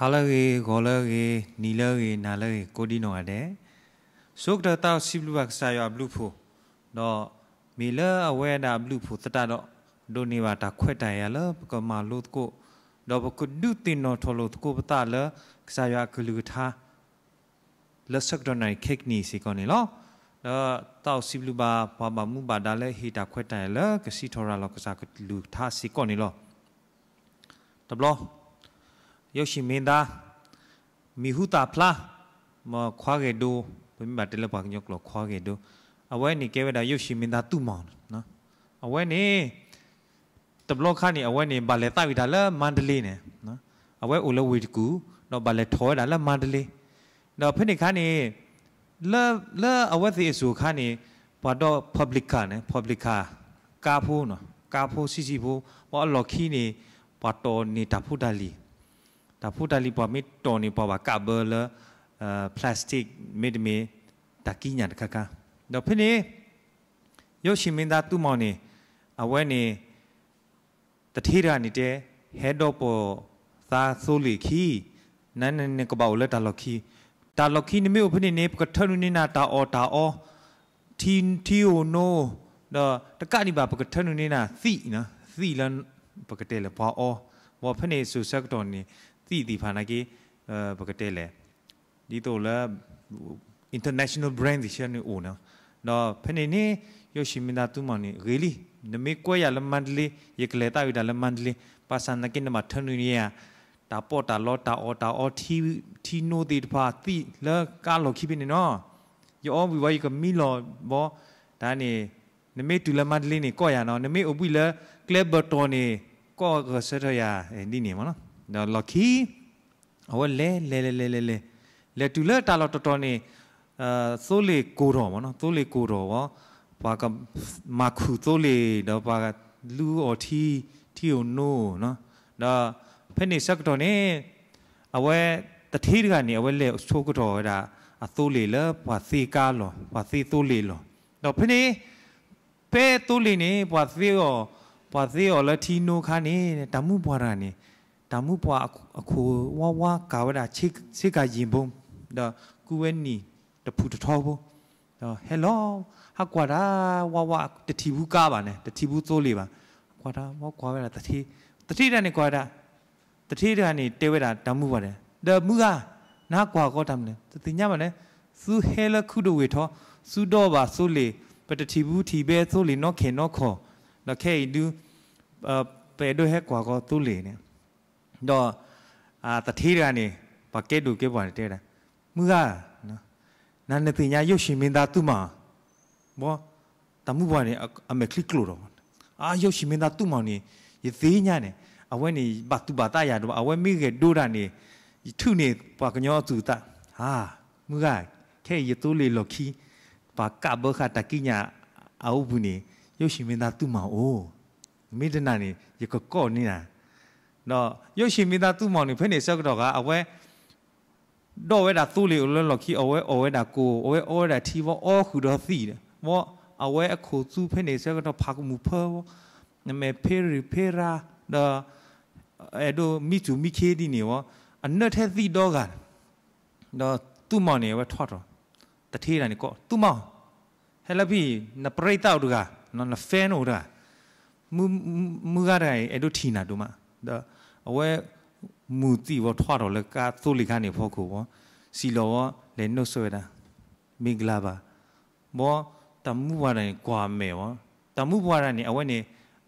ဟာလရေဂောလရေနီလရေနာလရေကိုဒီနောအတဲ့စုကတတာစီဘလူဘက်ဆာယောဘလူဖိုတော့မီလာအဝဲတာဘလူဖိုတတတော့ဒိုနေပါတာခွတ်တိုင်ရလပကမာလို့ကိုတော့ဘကုဒူတင်နော်ထောလို့ကိုပတာလဆာယောကလူထားလစကဒနိုင်ခိကနီစီကောနီလောတော့တောက်စီဘလူဘာဘာမမှုဘာဒါလဲဟီတာခွတ်တိုင်လကစီထောရာလကစားကလူထားစီကောနီလောတဘလောရုပ်ရှင်မင်းသားမီဟူတာဖလားမခွားကေဒိုဘယ်မှာတယ်လပါညောကလခွားကေဒိုအဝဲနေကဲဝဲတာရုပ်ရှင်မင်းသားသူ့မောင်နော်အဝဲနေတဘလခါနေအဝဲနေဘာလဲတိုက်ပြီးတာလဲမန္တလေးနဲ့နော်အဝဲအိုလဝေတကူတော့ဘာလဲထောတာလဲမန္တလေးတော့ဖိနေခါနေလဲလဲအဝဲစီအစုခါနေဘာတော့ public နဲ့ public ကာဖိုးနော်ကာဖိုးစီစီဖိုးဘာလော်ခီနေဘာတော်နေတာဖူတာလီ ta puta li pa mi toni pa wa ka ber le plastic mi de mi ta ki nya ka ka do phi ni yo shi min da tu mon ni a we ni ta thi ra ni de head up po ta so li ki nan nan ne ka ba le ta lo ki ta lo ki ni mi o phi ni ne ka tha nu ni na ta o ta o tin ti o no တော့တကနိဘာပကထနုနေနာသီနာသီလန်ပကတေလပါအောဝဖနေဆုဆက်တော်နေ ti ti phana ki bakatele di to la international brand di shan o na no phene ni yoshimina tu ma ni really name ko ya la mandli ye kle ta ya la mandli pasan na kin ma thanu ni ya ta po ta lo ta o ta o thi thi no di pha ti la ka lo khi bin no yo o wi wa yi ka mi lo bo da ni name tu la mandli ni ko ya no name o bui la clever to ni ko ga sa ya ni ni ma no နော်လော်ခီအဝလဲလဲလဲလဲလဲလဲတူလဲတာလော်တော်တော်နေအာသိုးလေကိုတော်ဗောနော်သိုးလေကိုတော်ဗောဘာကမခုသိုးလေတော့ဘာကလူော်ထီထီကိုနိုးနော်ဒါဖဲနေဆက်တော်နေအဝဲတတိကနေအဝဲလဲဆိုးကတော်ဒါအသိုးလေလဲဘာစီကားလောဘာစီသိုးလေလောတော့ဖဲနေဖဲသိုးလေနေဘာစီရောဘာစီရောလက်ထီနိုးခါနေတမှုဘွာရနေ tamu po aku wa wa kawada chik sika jimbom da kuweni da pu da thobo da hello hakwada wa wa da thibu ka ba ne da thibu zo le ba kwada wa kwada da thi da thi da ne kwada da thi da ne te we da tamu ba ne da mu ga na kwa ko tam ne da ti nya ba ne su hela ku do we tho su do ba so le pa da thibu thi be so le no khen no kho da khe du เปด้วยแค่กว่าก็ตุเลเนี่ยတော့အာတထေးကနေဘာကဲတူကဲပွားတဲ့တာမူကနော်နာနေပညာရုပ်ရှင်မင်းသားသူ့မှာဘောတမှုပွားနေအမေခလစ်ကလို့တော့အာရုပ်ရှင်မင်းသားသူ့မောင်နေရသေးညနေအဝဲနေဘာသူဘာတရတော့အဝဲမိခဲ့ဒိုးတာနေထုနေဘာကညောသူတာဟာမူကခဲရတူးလေလော်ခီဘာကဘခတကိညာအုပ်ဘူးနေရုပ်ရှင်မင်းသားသူ့မောင်အိုမိဒနာနေရကကော့နေတာတော့ရုပ်ရှင်မိသားသူ့မောင်နေဖိနေဆက်ကတော့ကအဝဲတော့ဝဲတာသူ့လေလောလောခီအဝဲအဝဲတာကိုအဝဲအဝဲတာထီဘောအောခုတော့သိတယ်မောအဝဲအခုသူ့ဖိနေဆက်ကတော့ဖာကမူဖောနမေဖေရီဖေရာဒါအဲ့ဒိုမိသူမိခေဒီနေဝအနတ်ထဲသိတော့ကတော့သူ့မောင်နေဝဲထွက်တော့တထေးတာနေကောသူ့မောင်ဟဲ့လပီနပရိတောက်တူကနော်ဖဲနိုတာမူမူကားတိုင်းအဲ့ဒိုထီနာတူမဒါအဝဲမူတီဘောထွားတော်လဲကာသို့လိခနေဖို့ကိုဘောစီလောဘောလဲနှုတ်ဆွဲတာမင်္ဂလာပါဘောတမှုဘဝတိုင်းကွာမယ်ဘောတမှုဘဝတိုင်းအဝဲနေ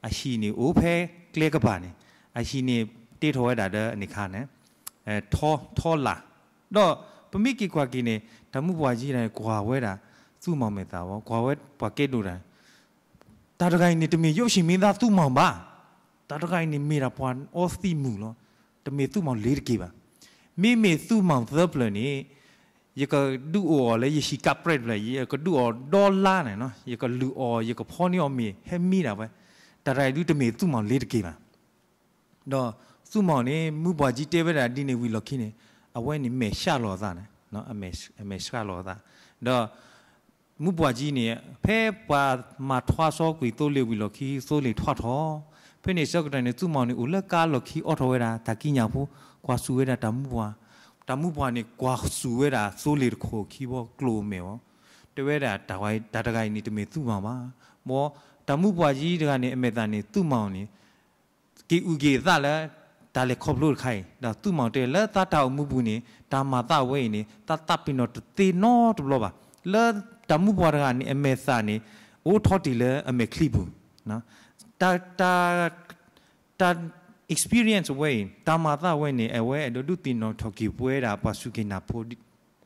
အရှိနေအိုးဖဲကလေကပါနေအရှိနေတေထောရတာတဲ့အနေခါနဲ့အဲထောထောလာတော့ပမိကီကွာကီနေတမှုဘဝကြီးတိုင်းကွာဝဲတာသူ့မောင်မေတာဘောကွာဝဲဘွာကဲ့လို့တိုင်းတာတကိုင်းနေတမင်ရုပ်ရှင်မင်းသားသူ့မောင်ပါတာတကိုင်းနေမေတာပွားအော်စီမူလောတမေသူ့မောင်လေးတကေပါမိမေသူ့မောင်သဘလနေยก็ดูอ๋อเลยยชิกับเปรตเลยยก็ดูอ๋อดอลลาร์เนาะยก็ลูอ๋อยก็พ่อนี่อ๋อมีเฮมีนะเว้ยแต่ไรดูจะมีตู้มองเล็ดกี่มาดอตู้มองนี่มือบัวจีเตเวลาดีในวิลล็อกนี่เอาไว้นี่เมชาลอซานะเนาะเมชเมชาลอซาดอมือบัวจีเนี่ยเพ่ปามาทว่าซอกุยโตเลวิลล็อกโซเลทว่าทอဖေနေရှောက်ကတိုင်နေသူ့မောင်နေဦးလက်ကားလော်ခီအော်ထော်ဝဲတာဒါကိညာဖို့ကွာစုဝဲတာတမှုဘွားတမှုဘွားနေကွာစုဝဲတာစိုးလေတခိုခီဘောကလိုမေောတဝဲတာဒါဝိုင်းဒါတကိုင်နေတမေသူ့မောင်ပါမောတမှုဘွားကြီးတကနေအမေတန်နေသူ့မောင်နေကီဦးကေသလားဒါလေခေါပလို့ခိုင်ဒါသူ့မောင်တဲလက်သတောက်မှုဘူးနေတာမာတဝဲနေတတပိနောတေနောတဘလောပါလက်တမှုဘွားတကနေအမေစာနေအိုးထော်တီလဲအမေခလီဘူးနော်တာတာတာ experience way တာမာတာဝဲနေအဝဲတို့တူတင်တော်ထော်ကီပွဲတာပါစုကိနာဖို့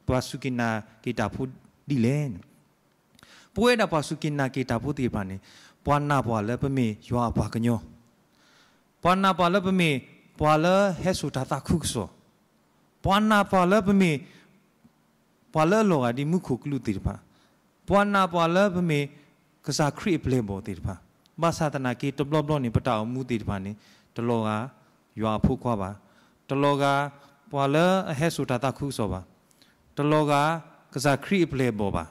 ပါစုကိနာကေတာဖို့ဒီလဲပွဲတာပါစုကိနာကေတာဖို့ဒီပါနေပွာနာပွာလည်းပမေရွာပါကညောပွာနာပွာလည်းပမေပွာလည်းဟဲဆူတာတာခုဆောပွာနာပွာလည်းပမေပွာလည်းလောကဒီမှုခုကလူတိပါပွာနာပွာလည်းပမေကစားခရစ်ပလေဘောတိပါမသဒနာကေတဘလဘလနိပတောမူတိတပါနိတလောကရွာဖို့ခွာပါတလောကပွာလအဟေဆုတတခုဆိုပါတလောကကစားခရိပလေဘောပါ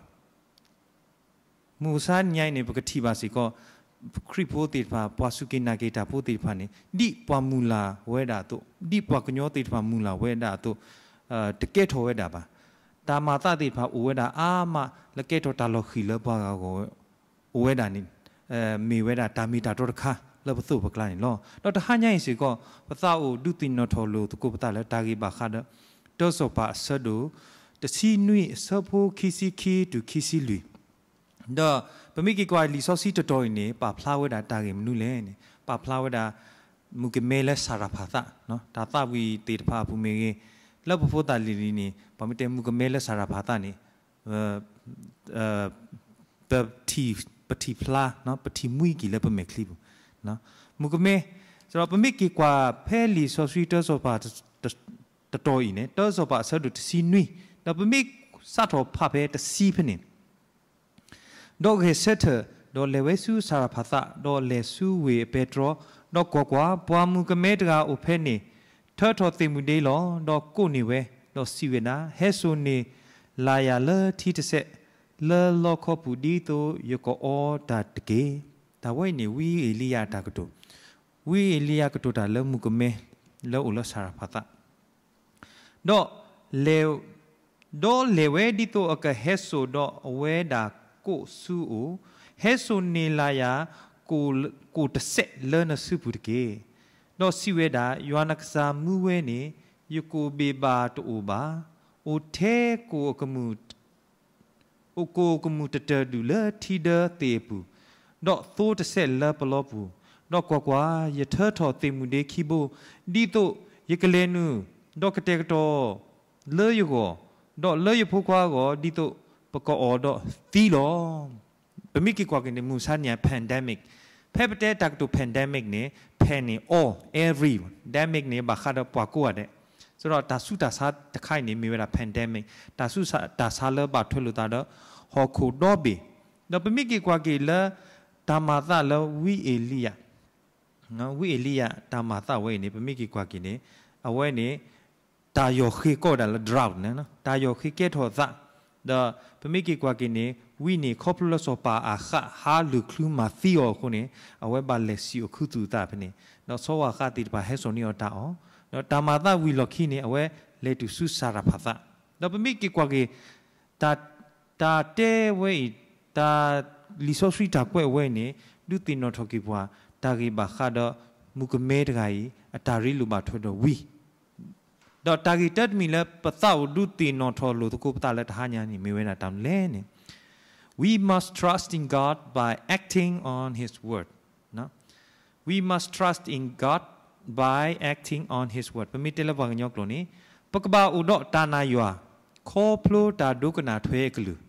မူဆာညိုင်းနေပကတိပါစီကောခရိဖို့တိပါပွာစုကိနာကေတာဖို့တိပါနိဒီပွာမူလာဝဲတာတို့ဒီပွာကညောတိပါမူလာဝဲတာတို့အဲတကဲထော်ဝဲတာပါတာမာတတိပါဥဝဲတာအာမလကဲထော်တာလောခီလပွာကောဝဲတာနိมีเวลาตามีตาตรค่ะเราประสูปกลายล้อเราถ้าหันยังสิก็ภาษาอูดูตินนทอลูตุกุปตาแล้วตากีบาคาเดตสปะสะดูတစီနွိဆဖိုခီစီခီတူခီစီလူဒါပမိကီကွာလီဆိုစီတတော်နေပါဖလာဝဒတာကေမနုလဲနေပါဖလာဝဒမုကမဲလဲဆာရာဖာသနော်ဒါသဝီတေတဖာဘူမေကေလောက်ဖဖို့တာလီလီနေပါမတဲမုကမဲလဲဆာရာဖာသနေအဲဘပ်တီပတိဖလာနော်ပတိမွိကီလည်းပမေခလီဘူးနော်မုကမေကျွန်တော်ပမေကီကွာဖဲလီဆော့ဆွီတောဆော့ပါတတော်ဤနဲ့တောဆော့ပါဆတ်တူတစီနွိတော့ပမေစတော်ဖဖဲတစီဖနေတော့ခေဆက်ထတော့လေဝဲဆူစာရဖာသတော့လေဆူဝေပက်ထရောတော့ကောကွာပွားမှုကမဲတကာအိုဖဲနေထထော်သိမှုဒေးလောတော့ကိုနေဝဲတော့စီဝနာဟဲဆိုနေလာရလတီတဆက်လေလောခပူဒီတိုယကောအောဒတ်ကေဒါဝိနေဝီအီလီယာတာကတိုဝီအီလီယာကတိုတာလမှုကမဲလောဥလဆာဖတာဒေါလေဒေါလေဝဲဒီတိုအကဟက်ဆိုဒေါအဝဲဒါကိုဆူအိုဟက်ဆိုနေလာယာကိုကိုတဆက်လဲနဆူပူတကေဒေါစီဝဲဒါယောနကစာမူဝဲနေယကိုဘေဘာတူဘာအိုထဲကိုကမှုကိုကိုကမှုတတဒူလထီဒတေပူဒေါ့သိုးတဆက်လပလောပူဒေါ့ကွာကွာယထထော်တေမှုဒေခိဘိုဒီတို့ယကလေနုဒေါ့ကတေကတော်လေယကိုဒေါ့လေယဖူကွာကိုဒီတို့ပကောအော်ဒေါ့သီလောပမိကိကွာကနေမူဆာညာပန်ဒမစ်ဖက်ပတဲတက်တူပန်ဒမစ်နေဖဲနေ all every damic နေဘာခါတော့ပွားကိုရတယ်ဆိုတော့ဒါစုဒါစားတခိုက်နေမိရတာ pandemic ဒါစုဒါစားလဘထွက်လို့တာတော့ဟောခုတော့ဘေတော့ပမိကေကွာကေလာ တာမာသလဝီအေလိယနော်ဝီအေလိယတာမာသဝဲနေပမိကေကွာကေနေအဝဲနေတာယောခေကောဒါလဒရောက်နော်တာယောခေကေထောသဒါပမိကေကွာကေနေဝီနေခေါပလစောပါအခဟာလူကလူမာသီယောခုနေအဝဲပါလက်စီယခုတူတာဖနေနော်ဆောဝါခတိတပါဟဲဆိုနီယောတာအောနော်တာမာသဝီလောခိနေအဝဲလေတူဆုစာရာဖသတော့ပမိကေကွာကေတာတာတဲဝဲတာလီဆိုစရီတာကွဲ့ဝဲနေလူတင်တော်ထော်ကီဘွာတာဂီဘာခါတော့မုကမဲတကကြီးအတာရီလူမထွတ်တော့ဝီတော့တာဂီတက်မီလဲပသောက်ဒုတင်တော်ထော်လို့တကူပတာလဲတဟာညာနေမေဝဲတာတမ်လဲနေ we must trust in god by acting on his word နော် we must trust in god by acting on his word ပမီတဲလဘငညောကလို့နေပကဘာဥဒတာနာယွာခေါ်ဖလိုတာဒုကနာထွဲကလူး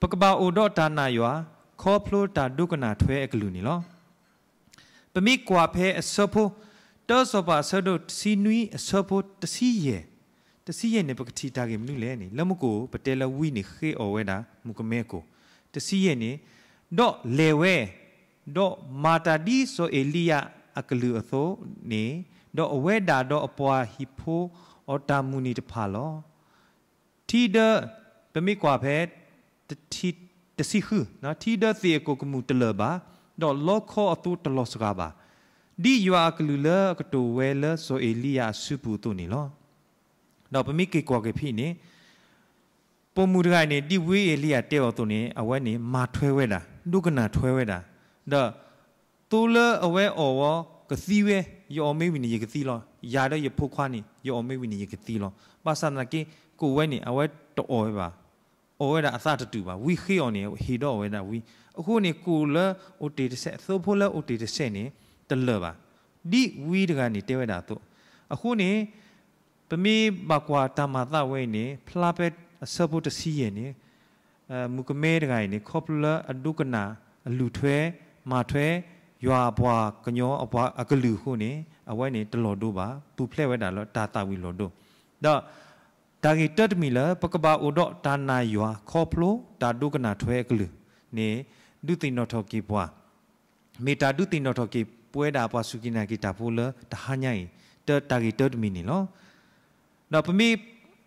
ပကပာအိုဒေါတာနာယွာခေါဖလိုတာဒုကနာထွဲအကလူနီလောပမိကွာဖဲအစဖို့တောစောပါဆဒုစီနွီအစဖို့တစီရဲ့တစီရဲ့နေပကတိတာကေမနုလဲနေလက်မကိုပတဲလဝီနေခေအော်ဝဲတာမူကမဲကိုတစီရဲ့နေဒေါလေဝဲဒေါမာတာဒီဆိုအေလီယာအကလူအသောနေဒေါအဝဲတာဒေါအပွားဟီဖိုအော်တာမူနီတဖာလောတီဒပမိကွာဖဲတတိတစီခုနာတီဒသေကိုကမှုတလပါတော့လောခောအတူတလောစကားပါဒီယွာကလူလကတူဝဲလဆိုအီလီယာစုပူတုနေလောတော့ပမိကေကွာကေဖိနေပုံမူတကိုင်းနေတိဝေးအီလီယာတဲ့တော်တုနေအဝဲနေမာထွဲဝဲတာဒုကနာထွဲဝဲတာတော့တူလအဝဲအော်ဝကစီဝဲယောမေဝီနေကစီလောရာတဲ့ရဖို့ခွားနေယောမေဝီနေကစီလောပါစနာကေကိုဝဲနေအဝဲတော်ဝဲပါအိုဝဲတာအစတတူပါဝီခေော်နေဟီတော့ဝဲတာဝီအခုနေကိုလအိုတီတဆက်ဆိုဖိုလအိုတီတဆက်နေတလပါဒီဝီတကနေတဲဝဲတာတို့အခုနေပမေမကွာတမသဝဲနေဖလာပက်အဆပ်ပုတ်တစီရနေအမုကမဲတကိုင်းနေခေါပလအဒုကနာအလူထွဲမာထွဲရွာဘွာကညောအဘွာအကလူဟုနေအဝဲနေတလော်တို့ပါပူဖလက်ဝဲတာလောတာတာဝီလော်တို့တော့ဒါဂီတတ်မီလာပကဘာအိုဒေါတာနာယွာခေါဖလိုတာဒုကနာထွဲကလူနေဒုတိနောထောကေပွားမေတာဒုတိနောထောကေပွဲတာပွားစုကိနာကိတာဖိုလတဟညိုင်တတာဂီတတ်မီနီလောနော်ပမီ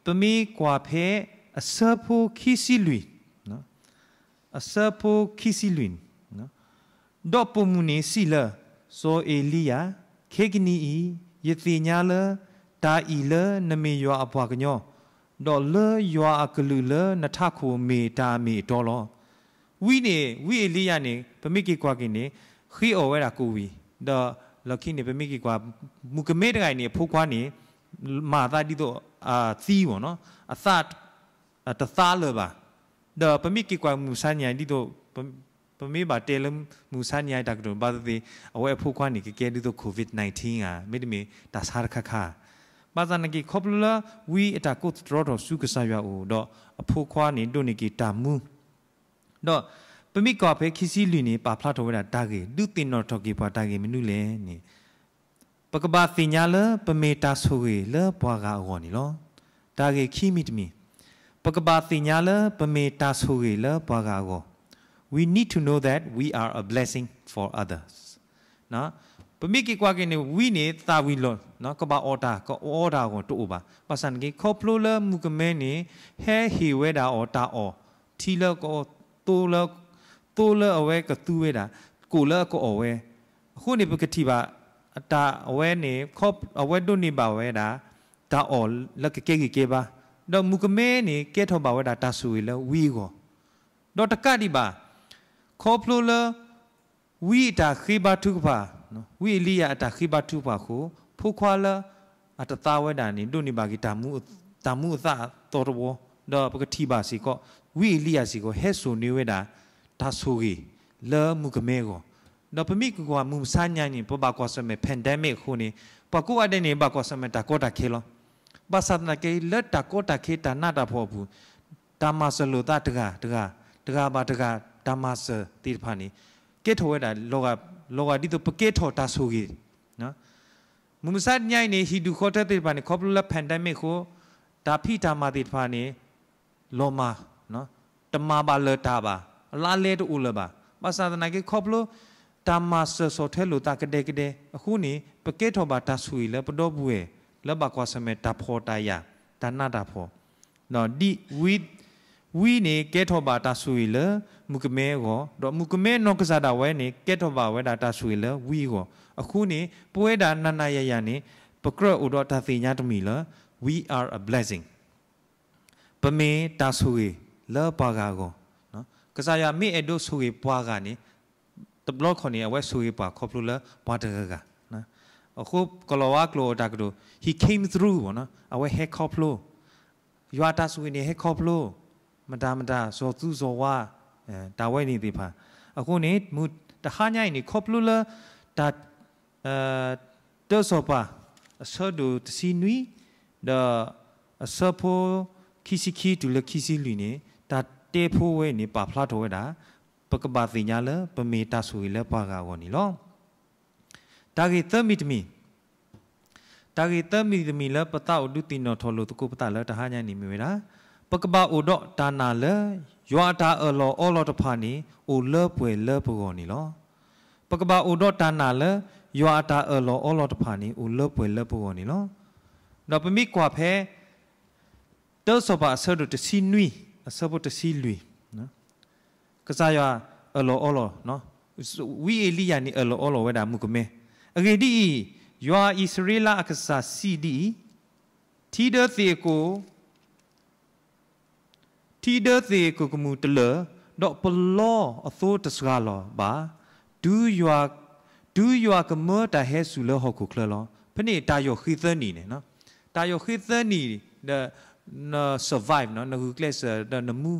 ပမီကွာဖဲအဆပ်ဖိုခီစီလွီနော်အဆပ်ဖိုခီစီလွီနော်ဒေါပမူနီစီလာဆိုအေလီယာခေဂနီဤယေတိညာလတာဤလနမေယောအပွားကညောတော့လေရွာကလူလေနထခုမေတာမေဒေါ်လောဝိနေဝိအလေးရနေပမိကေကွာကင်းနေခီအော်ဝဲတာကိုဝီတော့လခိနေပမိကေကွာမူကမေတကိုင်နေဖိုးခွားနေမာတာတိတော့အာသီးပေါ့နော်အသတသားလပါတော့ပမိကေကွာမူဆန်ညာတိတော့ပမေဘာတဲလမ်မူဆန်ညာတကတော့ဘာသေအဝဲဖိုးခွားနေကကဲတိတော့ကိုဗစ် -19 ကမေတမေဒါစားခခါပါဇာနကိခေါပလူလာဝီအတာကိုဒရောတော်စုကဆာရွာအိုတော့အဖိုးခွားနေတုန်နေကိတာမူတော့ပမိကောဖေခီစီလီနေပါဖလာတော်ဝဲတာတာကေသူတင်တော်တော်ကေပွားတာကေမနုလဲနေပကဘာသိညာလပမေတာဆူကေလပွားကာအောနီလောတာကေခီမီတမီပကဘာသိညာလပမေတာဆူကေလပွားကာအော we need to know that we are a blessing for others နော်ပမိကိကွာကိနေဝိနေတာဝီလွန်နော်ကဘာအော်တာကအော်တာကိုတူပါပစန်ကိခေါပလိုလမူကမဲနေဟဲဟီဝဲတာအော်တာအော်ထီလကောတူလတူလအဝဲကသူဝဲတာကိုလကောအဝဲအခုနေပကတိပါအတာအဝဲနေခေါအဝဲတို့နေပါဝဲတာတာအော်လကကေကေပါတော့မူကမဲနေကဲထောပါဝဲတာတာဆူလေဝီကိုတော့တကတိပါခေါပလိုလဝီတာခေပါထုကပါနော်ဝီလီယာအတာခိဘတုပါခုဖုခွာလာအတတာဝဒန်နိဒုနိဘာဂီတာမှုတာမှုအသတော်တော်တော့ပကတိပါစီကောဝီလီယာစီကိုဟဲဆိုနေဝဲတာဒါဆိုကြီးလာမှုကမဲကောတော့ပမိကကွာမှုစညာညင်ပပကွာဆမဲပန်ဒမစ်ခုနေပကူအတဲ့နေပကွာဆမဲတာကောတာခေလောဘာသာနာကေလက်တာကောတာခေတာနာတာဖို့ဘူးတမဆလိုတာတက တက တကပါတကတမဆတိဖာနီကေထောဝဲတာလောကလောကဒီတော့ပကေထောတာဆိုကြီးနော်မုမဆတ်ညိုင်နေဟီဒူခေါ်တဲ့တဲ့ပါနေခေါပလူလာပန်ဒမစ်ကိုဒါဖိတာမာတိပါနေလောမာနော်တမာပါလတာပါအလားလဲတူလပါဘာသာနာကေခေါပလူတမဆဆောထဲလူတာကတဲ့ကတဲ့အခုနေပကေထောပါတာဆူလေပတော့ဘူးရလဘကွာစမေတာဖောတာယာတနာတာဖောနော်ဒီ with ဝီနေကဲထောပါတာဆူရီလမုကမဲကိုတော့မုကမဲနောကစားတာဝဲနေကဲထောပါဝဲတာတာဆူရီလဝီကိုအခုနေပွဲတာနနရရနေပကရအိုတော့တာသိညာတမီလ we are a blessing ပမေတာဆူရီလပါကာကိုနော်ကစားရမိအဒိုဆူရီပွားကနေတဘလော့ခွန်နေအဝဲဆူရီပွားခေါပလူလဘွားတကကနော်အခုကလောဝါကလောတာကတို့ he came through ဘောနော်အဝဲဟက်ခေါပလူ you are တာဆူရီနေဟက်ခေါပလူမတာမတာဇောသူဇောဝါဒါဝဲနေသေးပါအခုနေမူတခါညိုင်နေခေါပလူလာဒါအဲတောစောပါအဆဒူတစီနွီဒါအဆဖိုခိစီခီတူလခိစီလူနေဒါတေဖိုဝဲနေပါဖလာတော်ဝဲတာ ပကဘာသိညာလပမေတာဆူလေပါကာဝနီလောတာဂေသမီတမီတာဂေသမီတမီလပတောဒုတိနောထောလတကုပတလတဟာညာနေမီဝဲတာပကပအိုတော့ဒါနာလေရွာတာအလောအော်လောတဖာနီအိုလဲပွေလဲပကောနီလောပကပအိုတော့ဒါနာလေရွာတာအလောအော်လောတဖာနီအိုလဲပွေလဲပကောနီလောတော့ပမိကွာဖဲတောစပါဆဒတစီနွီအစဘတစီလွီနော်ကစားရွာအလောအော်လောနော်ဝီအလီယာနီအလောအော်လောဝဲတာမှုကမဲအဂေဒီရွာဣသရေလအက္ကစားစီဒီတီဒသေကိုတီဒသေကုကမှုတလတော့ပလောအသောတစကလောပါဒူယွာဒူယွာကမတဟဲဆူလဟခုခလလောဖနေတာယောခိသနီနေနော်တာယောခိသနီနာ survive နော်နခုကလက်ဆာနမူ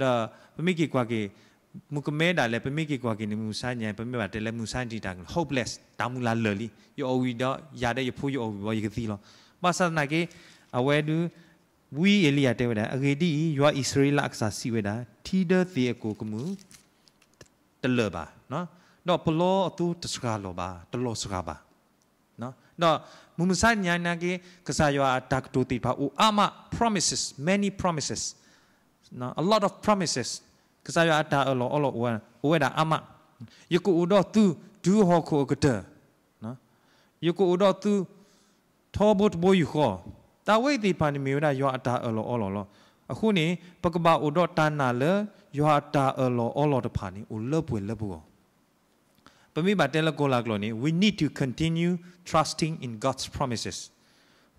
လာပမိကေကွာကေမုကမဲတာလဲပမိကေကွာကေနမူဆိုင်ညာပမိပါတဲလဲမူဆိုင်တီတာ hopeless တာမူလာလလီယောဝီတော့ရတဲ့ရဖိုးယောဝီဘောရကတိလောမဆနာကေအဝဲဒူဝီအေလီယာတဲဝဒါအဂေတိရွာဣသရေလအခစားစီဝဒါသီဒသေကိုကမှုတလပါနော်တော့ပလောအတူတစကားလောပါတလောစကားပါနော်တော့မုမဆိုင်ညာနာကေကစားရွာဒက်တိုတိပါအိုအမ promises many promises နော် a lot of promises ကစားရွာဒါအလောအလောဝဝဒါအမယကူဥတော့သူဒူဟောခိုကတနော်ယကူဥတော့သူသောဘတ်ဘိုယခေါ်တာဝိတိပန္နမီဝဒယောအတာအလောအလောလောအခုနေပကပအိုတော့တာနာလေယောအတာအလောအလောတဖာနေဥလပွေလပူပမိပါတဲလကိုလာကလောနေ we need to continue trusting in God's promises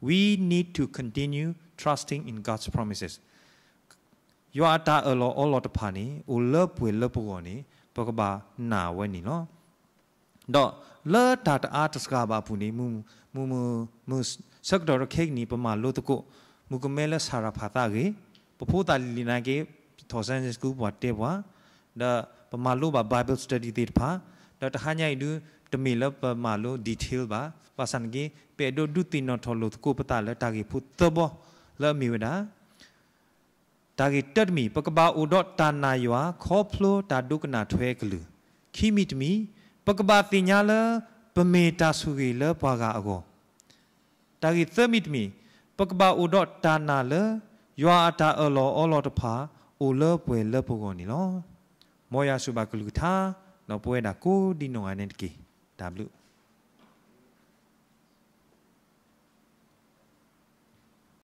we need to continue trusting in God's promises ယောအတာအလောအလောတဖာနေဥလပွေလပူကောနေပကပနာဝဲနေနော်တော့လာတာတာတစကဘာပူနေမူမူမူสักดอกเค้กนี้ประมาณโลตะกุมุกเมลสารพาตาเกปพูตาลีนาเกทอสันสกูบวัดเตวะดะประมาณโลบา Bible study ติดพาดะทหารใหญ่ดูတမီလပမာလို detail ပါပါစန်ကြီးပေဒိုဒုတိနောထော်လို့ကိုပတာလက်တာကြီးဖုတဘောလာမီဝနာတာကြီးတက်မီပကပာအိုဒတာနာယွာခေါဖလိုတာဒုကနာထွဲကလူခီမီတမီပကပာတင်ညာလပမေတာဆူကြီးလပွားကအကောတာဂီသမီတမီပကဘာအိုဒတ်တာနာလယွာတာအလောအလောတဖာအိုလပွေလပုဂောနီလောမောယာစုဘကလူထာနော်ပွဲတာကိုဒီနောအနေတကေ W